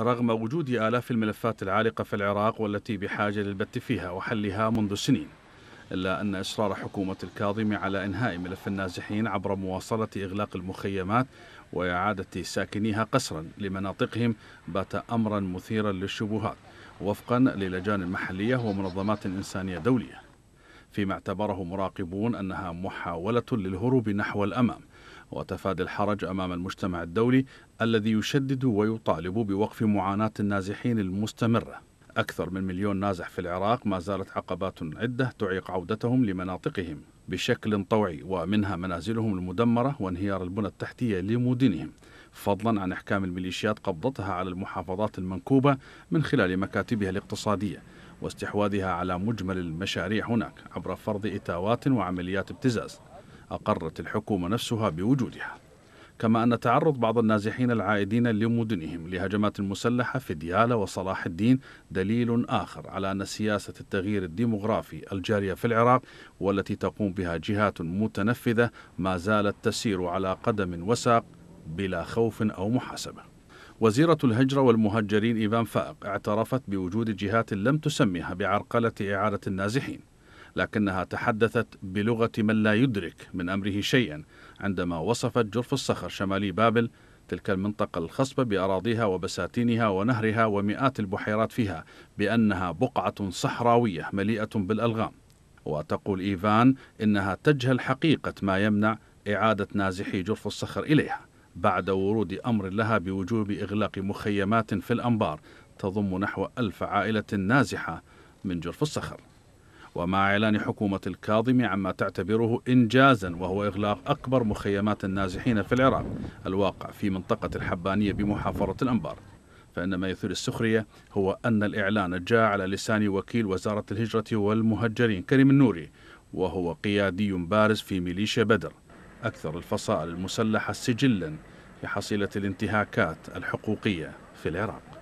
رغم وجود آلاف الملفات العالقة في العراق والتي بحاجة للبت فيها وحلها منذ سنين إلا أن إصرار حكومة الكاظم على إنهاء ملف النازحين عبر مواصلة إغلاق المخيمات وإعادة ساكنيها قسرا لمناطقهم بات أمرا مثيرا للشبهات وفقا للجان المحلية ومنظمات إنسانية دولية فيما اعتبره مراقبون أنها محاولة للهروب نحو الأمام وتفادي الحرج أمام المجتمع الدولي الذي يشدد ويطالب بوقف معاناة النازحين المستمرة أكثر من مليون نازح في العراق ما زالت عقبات عدة تعيق عودتهم لمناطقهم بشكل طوعي ومنها منازلهم المدمرة وانهيار البنى التحتية لمدنهم فضلا عن احكام الميليشيات قبضتها على المحافظات المنكوبه من خلال مكاتبها الاقتصاديه واستحواذها على مجمل المشاريع هناك عبر فرض اتاوات وعمليات ابتزاز أقرت الحكومة نفسها بوجودها كما أن تعرض بعض النازحين العائدين لمدنهم لهجمات مسلحة في ديالى وصلاح الدين دليل آخر على أن سياسة التغيير الديمغرافي الجارية في العراق والتي تقوم بها جهات متنفذة ما زالت تسير على قدم وساق بلا خوف أو محاسبة وزيرة الهجرة والمهجرين إيفان فائق اعترفت بوجود جهات لم تسمها بعرقلة إعادة النازحين لكنها تحدثت بلغة من لا يدرك من أمره شيئا عندما وصفت جرف الصخر شمالي بابل تلك المنطقة الخصبة بأراضيها وبساتينها ونهرها ومئات البحيرات فيها بأنها بقعة صحراوية مليئة بالألغام وتقول إيفان إنها تجهل حقيقة ما يمنع إعادة نازحي جرف الصخر إليها بعد ورود أمر لها بوجوب إغلاق مخيمات في الأنبار تضم نحو ألف عائلة نازحة من جرف الصخر ومع إعلان حكومة الكاظم عما تعتبره إنجازا وهو إغلاق أكبر مخيمات النازحين في العراق الواقع في منطقة الحبانية بمحافظة الأنبار فإن ما يثير السخرية هو أن الإعلان جاء على لسان وكيل وزارة الهجرة والمهجرين كريم النوري وهو قيادي بارز في ميليشيا بدر أكثر الفصائل المسلحة سجلا في حصيلة الانتهاكات الحقوقية في العراق